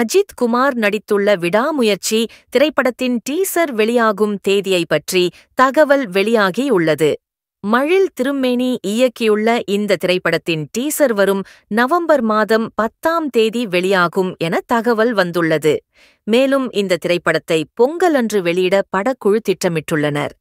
அஜித் குமார் நடித்துள்ள விடாமுயற்சி திரைப்படத்தின் டீசர் வெளியாகும் தேதியை பற்றி தகவல் வெளியாகியுள்ளது மழில் திருமேனி இயக்கியுள்ள இந்த திரைப்படத்தின் டீசர் வரும் நவம்பர் மாதம் பத்தாம் தேதி வெளியாகும் என தகவல் வந்துள்ளது மேலும் இந்த திரைப்படத்தை பொங்கல் அன்று வெளியிட படக்குழு திட்டமிட்டுள்ளனர்